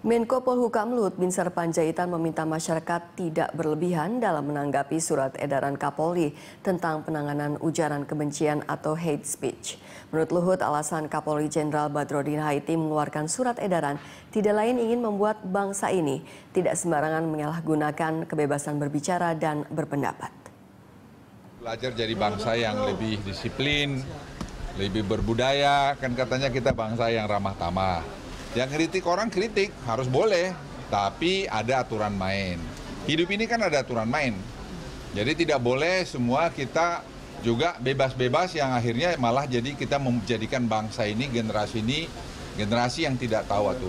Menko Polhukam Luhut Binsar Panjaitan meminta masyarakat tidak berlebihan dalam menanggapi surat edaran Kapolri tentang penanganan ujaran kebencian atau hate speech. Menurut Luhut, alasan Kapolri Jenderal Badrodin Haiti mengeluarkan surat edaran tidak lain ingin membuat bangsa ini tidak sembarangan menyalahgunakan kebebasan berbicara dan berpendapat. Belajar jadi bangsa yang lebih disiplin, lebih berbudaya, kan katanya kita bangsa yang ramah tamah yang kritik orang kritik, harus boleh. Tapi ada aturan main. Hidup ini kan ada aturan main. Jadi tidak boleh semua kita juga bebas-bebas yang akhirnya malah jadi kita menjadikan bangsa ini, generasi ini, generasi yang tidak tahu aturan.